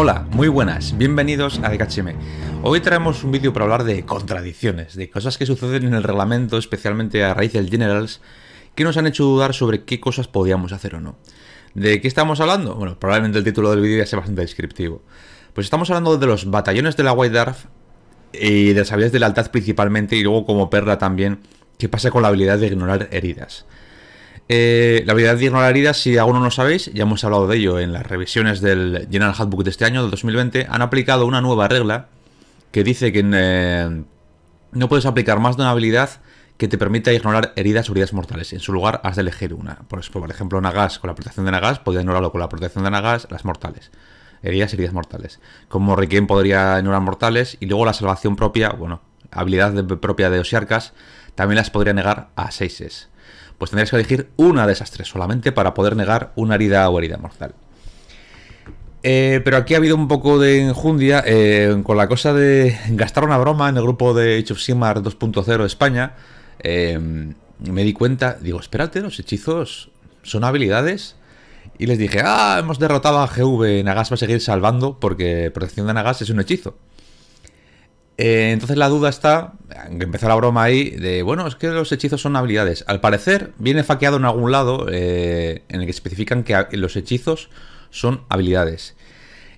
Hola, muy buenas, bienvenidos a DKHM. Hoy traemos un vídeo para hablar de contradicciones, de cosas que suceden en el reglamento, especialmente a raíz del Generals, que nos han hecho dudar sobre qué cosas podíamos hacer o no. ¿De qué estamos hablando? Bueno, probablemente el título del vídeo ya sea bastante descriptivo. Pues estamos hablando de los batallones de la White Dwarf y de las habilidades de la lealtad principalmente, y luego como perla también, qué pasa con la habilidad de ignorar heridas. Eh, la habilidad de ignorar heridas, si alguno no sabéis, ya hemos hablado de ello en las revisiones del General Handbook de este año, del 2020, han aplicado una nueva regla que dice que eh, no puedes aplicar más de una habilidad que te permita ignorar heridas o heridas mortales. En su lugar, has de elegir una. Por ejemplo, Nagas con la protección de Nagas, podría ignorarlo con la protección de Nagas, las mortales. Heridas, heridas mortales. Como Requiem podría ignorar mortales, y luego la salvación propia, bueno, habilidad propia de Osiarcas, también las podría negar a Seises pues tendrías que elegir una de esas tres solamente para poder negar una herida o herida mortal. Eh, pero aquí ha habido un poco de enjundia eh, con la cosa de gastar una broma en el grupo de Sigmar 2.0 España. Eh, me di cuenta, digo, espérate, los hechizos son habilidades. Y les dije, ah, hemos derrotado a GV, Nagas va a seguir salvando porque protección de Nagas es un hechizo. Eh, entonces la duda está, empezó la broma ahí, de bueno, es que los hechizos son habilidades. Al parecer viene faqueado en algún lado eh, en el que especifican que los hechizos son habilidades.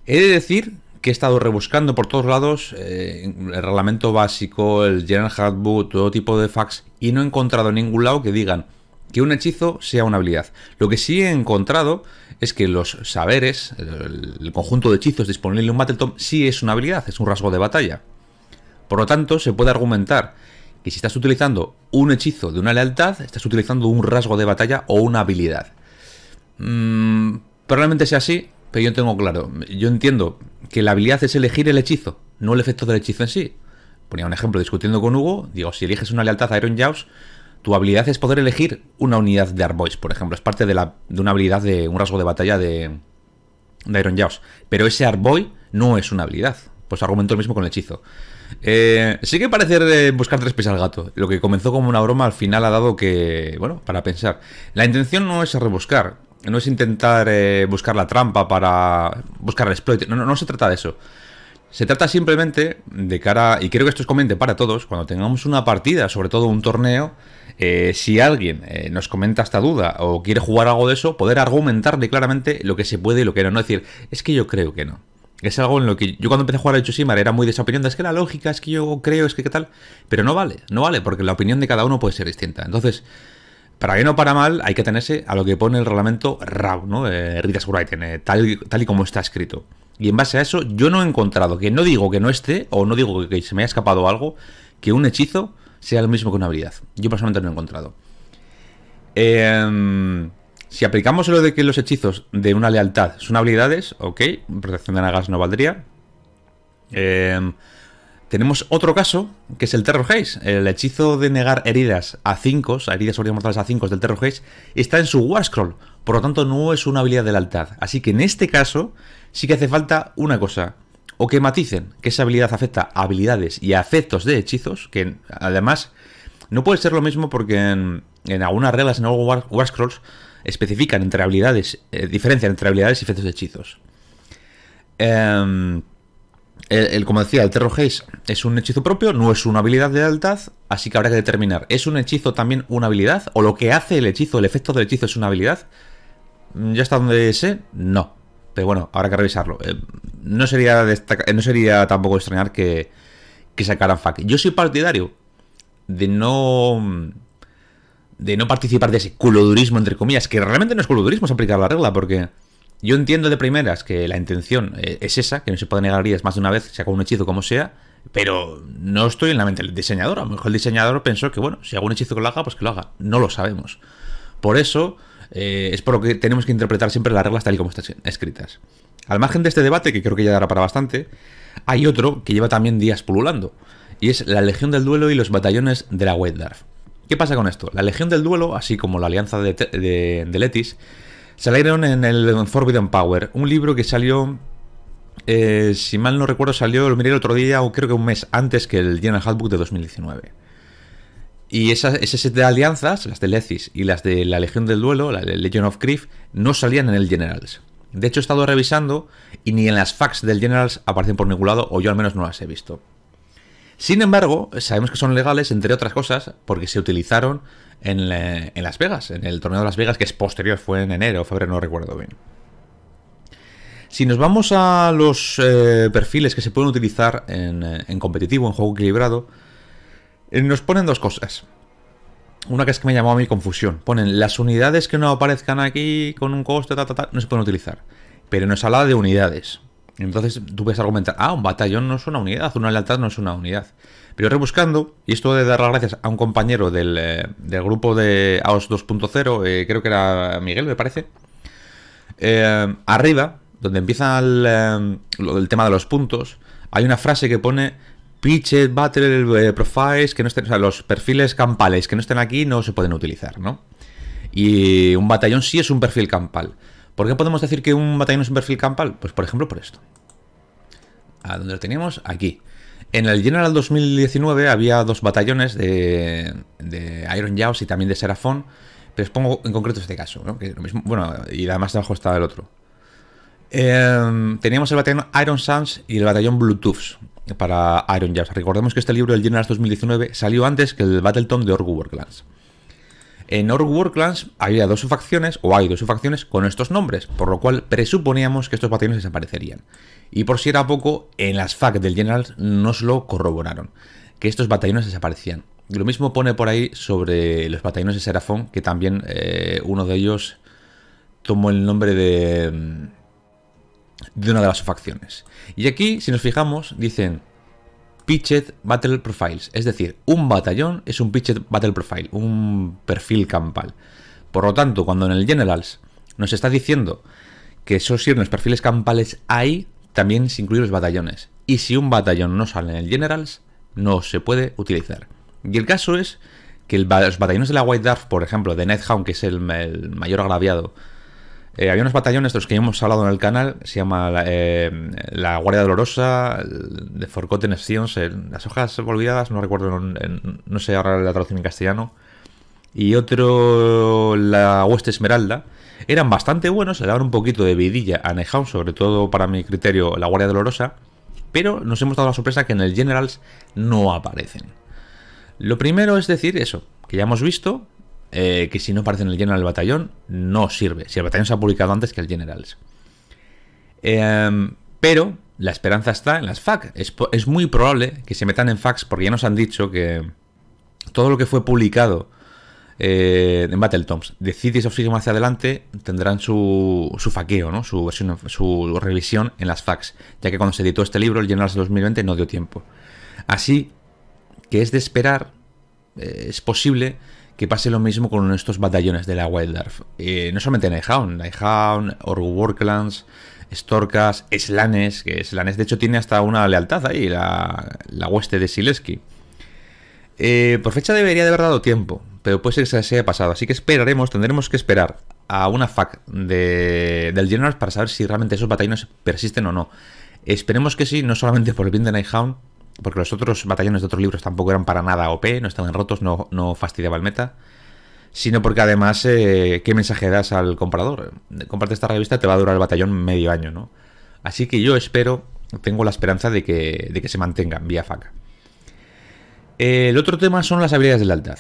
He de decir que he estado rebuscando por todos lados eh, el reglamento básico, el General Handbook, todo tipo de fax, y no he encontrado en ningún lado que digan que un hechizo sea una habilidad. Lo que sí he encontrado es que los saberes, el, conjunto de hechizos disponible en un Battletom, sí es una habilidad, es un rasgo de batalla. Por lo tanto, se puede argumentar que si estás utilizando un hechizo de una lealtad, estás utilizando un rasgo de batalla o una habilidad. Mm, probablemente sea así, pero yo tengo claro. Yo entiendo que la habilidad es elegir el hechizo, no el efecto del hechizo en sí. Ponía un ejemplo discutiendo con Hugo, digo, si eliges una lealtad a Iron Jaws, tu habilidad es poder elegir una unidad de Arboys, por ejemplo. Es parte de, una habilidad de un rasgo de batalla de, de Iron Jaws. Pero ese Arboy no es una habilidad. Pues argumento lo mismo con el hechizo. Eh, sí que parece buscar tres pies al gato. Lo que comenzó como una broma al final ha dado que, bueno, para pensar. La intención no es rebuscar, no es intentar eh, buscar la trampa para buscar el exploit. No, no, se trata de eso. Se trata simplemente de cara, y creo que esto es comente para todos, cuando tengamos una partida, sobre todo un torneo, eh, si alguien eh, nos comenta esta duda o quiere jugar algo de eso, poder argumentarle claramente lo que se puede y lo que no. No decir, es que yo creo que no. Es algo en lo que yo cuando empecé a jugar a Tsushima era muy de esa opinión, es que la lógica, es que yo creo, es que qué tal, pero no vale, no vale, porque la opinión de cada uno puede ser distinta. Entonces, para bien o para mal, hay que tenerse a lo que pone el reglamento RAW, ¿no? De eh, Ritas tal, tal y como está escrito. Y en base a eso, yo no he encontrado, que no digo que no esté, o no digo que se me haya escapado algo, que un hechizo sea lo mismo que una habilidad. Yo personalmente no he encontrado. Eh, si aplicamos lo de que los hechizos de una lealtad son habilidades, ok, protección de nagas no valdría. Em, tenemos otro caso, que es el Terror Haze. El hechizo de negar heridas a 5, heridas sobre mortales a 5 del Terror Haze, está en su War Scroll, por lo tanto no es una habilidad de lealtad. Así que en este caso sí que hace falta una cosa, o que maticen que esa habilidad afecta a habilidades y a efectos de hechizos, que además no puede ser lo mismo porque en, algunas reglas, en algunos War Scrolls, especifican entre habilidades, eh, diferencian entre habilidades y efectos de hechizos. Em, el, como decía, el Terror Haze es un hechizo propio, no es una habilidad de lealtad, así que habrá que determinar, ¿es un hechizo también una habilidad? ¿O lo que hace el hechizo, el efecto del hechizo es una habilidad? Mm, ya está donde sé, no. Pero bueno, habrá que revisarlo. Eh, no, sería eh, no sería tampoco extrañar que, que sacaran fuck. Yo soy partidario de no de no participar de ese culodurismo, entre comillas, que realmente no es culodurismo, aplicar la regla, porque yo entiendo de primeras que la intención eh, es esa, que no se puede negar es más de una vez, se con un hechizo como sea, pero no estoy en la mente del diseñador. A lo mejor el diseñador pensó que, bueno, si hago un hechizo que lo haga, pues que lo haga. No lo sabemos. Por eso eh, es por lo que tenemos que interpretar siempre las reglas tal y como están escritas. Al margen de este debate, que creo que ya dará para bastante, hay otro que lleva también días pululando, y es la Legión del Duelo y los batallones de la Dwarf ¿Qué pasa con esto? La Legión del Duelo, así como la Alianza de, Letis, salieron en el Forbidden Power, un libro que salió, eh, si mal no recuerdo, salió, lo miré el otro día, o creo que un mes antes que el General Handbook de 2019. Y esas, ese de alianzas, las de Letis y las de la Legión del Duelo, la Legion of Grief, no salían en el Generals. De hecho, he estado revisando y ni en las fax del Generals aparecen por ningún lado, o yo al menos no las he visto. Sin embargo, sabemos que son legales, entre otras cosas, porque se utilizaron eh, en, Las Vegas, en el torneo de Las Vegas, que es posterior, fue en enero o febrero, no recuerdo bien. Si nos vamos a los eh, perfiles que se pueden utilizar en, eh, competitivo, en juego equilibrado, nos ponen dos cosas. Una que es que me llamó a mi confusión. Ponen las unidades que no aparezcan aquí con un coste, ta, ta, ta, no se pueden utilizar. Pero nos habla de unidades. Entonces tú puedes argumentar, ah, un batallón no es una unidad, una lealtad no es una unidad. Pero rebuscando, y esto de dar las gracias a un compañero del, eh, grupo de AOS 2.0, eh, creo que era Miguel, me parece, eh, arriba, donde empieza el, del tema de los puntos, hay una frase que pone pitches, battle profiles, que no estén, o sea, los perfiles campales que no estén aquí no se pueden utilizar, ¿no? Y un batallón sí es un perfil campal. ¿Por qué podemos decir que un batallón es un perfil campal? Pues por ejemplo por esto. ¿A dónde lo teníamos? Aquí. En el General 2019 había dos batallones de, Iron Jaws y también de Seraphon, pero os pongo en concreto este caso, bueno, y además abajo estaba el otro. Em, teníamos el batallón Iron Sands y el batallón Bluetooth para Iron Jaws. Recordemos que este libro del General 2019 salió antes que el Battleton de Orgu Warclans. En Org Worklands había dos subfacciones, o hay dos subfacciones, con estos nombres, por lo cual presuponíamos que estos batallones desaparecerían. Y por si era poco, en las FAC del General nos lo corroboraron, que estos batallones desaparecían. Lo mismo pone por ahí sobre los batallones de Serafón, que también eh, uno de ellos tomó el nombre de, mm, de una de las facciones. Y aquí, si nos fijamos, dicen Pitched Battle Profiles. Es decir, un batallón es un Pitched Battle Profile, un perfil campal. Por lo tanto, cuando en el Generals nos está diciendo que esos sirven los perfiles campales hay, también se incluyen los batallones. Y si un batallón no sale en el Generals, no se puede utilizar. Y el caso es que los batallones de la White Dwarf, por ejemplo, de Nethound, que es el mayor agraviado, eh, había unos batallones de los que hemos hablado en el canal, se llama la, eh, Guardia Dolorosa, de Forgotten Scions, las hojas olvidadas, no recuerdo, no sé ahora la traducción en castellano. Y otro, la Hueste Esmeralda. Eran bastante buenos, le daban un poquito de vidilla a Nehaun, sobre todo para mi criterio, la Guardia Dolorosa. Pero nos hemos dado la sorpresa que en el Generals no aparecen. Lo primero es decir eso, que ya hemos visto eh, que si no aparece en el General del batallón, no sirve. Si el batallón se ha publicado antes que el General em, pero la esperanza está en las FAQs, Es, muy probable que se metan en fax porque ya nos han dicho que todo lo que fue publicado eh, en Battletoms de Cities of Sigma hacia adelante tendrán su, su faqueo, ¿no? su, revisión en las fax, ya que cuando se editó este libro, el General de 2020 no dio tiempo. Así que es de esperar eh, es posible que pase lo mismo con estos batallones de la Wild eh, no solamente Nighthound, Nighthound, Orgu Warclans, Storkas, Slanes, que Slanes de hecho tiene hasta una lealtad ahí, la, la hueste de Sileski. Eh, por fecha debería de haber dado tiempo, pero puede ser que se haya pasado, así que esperaremos, tendremos que esperar a una fac de, del General para saber si realmente esos batallones persisten o no. Esperemos que sí, no solamente por el bien de Nighthound, porque los otros batallones de otros libros tampoco eran para nada OP, no estaban rotos, no, no fastidiaba el meta, sino porque además, eh, ¿qué mensaje das al comprador? Comparte esta revista, te va a durar el batallón medio año, ¿no? Así que yo espero, tengo la esperanza de que, se mantengan vía faca. Eh, el otro tema son las habilidades de la lealtad.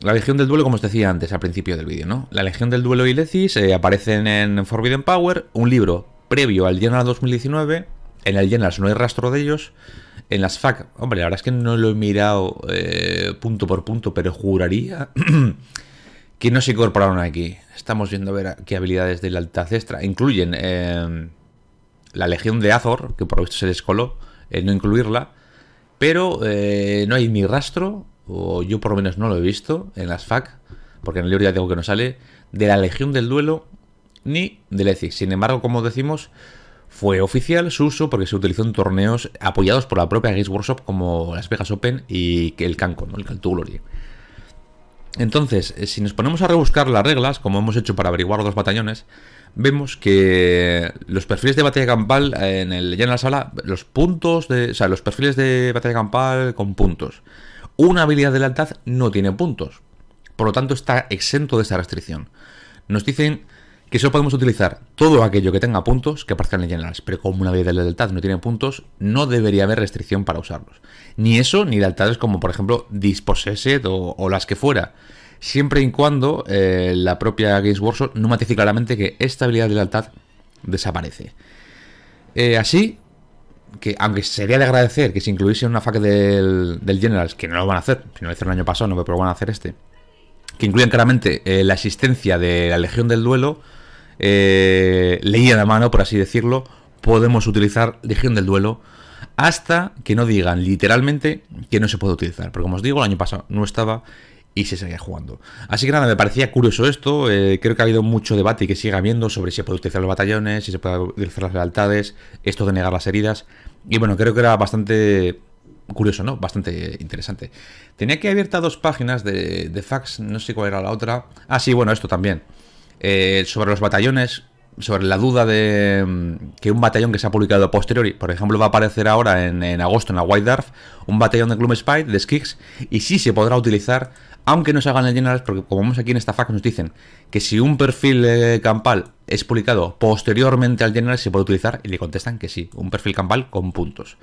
La Legión del Duelo, como os decía antes al principio del vídeo, ¿no? La Legión del Duelo y Lecis eh, aparecen en Forbidden Power, un libro previo al General 2019. En el General no hay rastro de ellos. En las FAC, hombre, la verdad es que no lo he mirado eh, punto por punto, pero juraría que no se incorporaron aquí. Estamos viendo a ver qué habilidades de la cestra. incluyen em, la Legión de Azor, que por lo visto se descoló, eh, no incluirla, pero eh, no hay ni rastro, o yo por lo menos no lo he visto en las FAC, porque en el libro ya tengo que no sale, de la Legión del Duelo ni de ECI. Sin embargo, como decimos, fue oficial su uso porque se utilizó en torneos apoyados por la propia Games Workshop como las Vegas Open y el canco el Cantu Glory. Entonces, eh, si nos ponemos a rebuscar las reglas, como hemos hecho para averiguar los batallones, vemos que los perfiles de batalla campal en el ya en la sala, los puntos de, o sea, los perfiles de batalla campal con puntos. Una habilidad de lealtad no tiene puntos, por lo tanto está exento de esa restricción. Nos dicen que solo podemos utilizar todo aquello que tenga puntos que aparezcan generals pero como una habilidad de lealtad no tiene puntos, no debería haber restricción para usarlos. Ni eso, ni lealtades como por ejemplo Dispossessed o, las que fuera. Siempre y cuando eh, la propia Games Workshop no matice claramente que esta habilidad de lealtad desaparece. Eh, así que, aunque sería de agradecer que se incluyese una FAQ del, del Generals, que no lo van a hacer, si no lo hicieron el año pasado, no lo van a hacer este, que incluyan claramente eh, la existencia de la Legión del Duelo, Leía eh, leía de mano, por así decirlo, podemos utilizar Legión del Duelo hasta que no digan literalmente que no se puede utilizar. Porque como os digo, el año pasado no estaba y se seguía jugando. Así que nada, me parecía curioso esto. Eh, creo que ha habido mucho debate y que sigue habiendo sobre si se puede utilizar los batallones, si se puede utilizar las lealtades, esto de negar las heridas. Y bueno, creo que era bastante curioso, ¿no? Bastante interesante. Tenía que abierta dos páginas de, de fax, no sé cuál era la otra. Ah, sí, bueno, esto también. Eh, sobre los batallones, sobre la duda de mm, que un batallón que se ha publicado posterior por ejemplo, va a aparecer ahora en, agosto en la White Dwarf, un batallón de Gloom Spy, de Skix, y sí se podrá utilizar, aunque no se hagan general porque como vemos aquí en esta fac nos dicen que si un perfil eh, campal es publicado posteriormente al general se puede utilizar, y le contestan que sí, un perfil campal con puntos.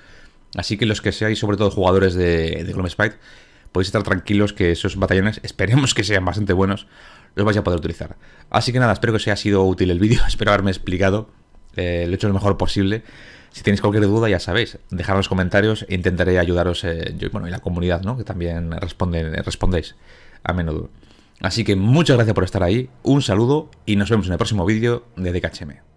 Así que los que seáis, sobre todo jugadores de, de Gloom podéis estar tranquilos que esos batallones, esperemos que sean bastante buenos, los vais a poder utilizar. Así que nada, espero que os haya sido útil el vídeo, espero haberme explicado, eh, lo he hecho lo mejor posible. Si tenéis cualquier duda, ya sabéis, dejad los comentarios e intentaré ayudaros eh, yo bueno, y la comunidad, ¿no? que también responden, respondéis a menudo. Así que muchas gracias por estar ahí, un saludo y nos vemos en el próximo vídeo de DKHM.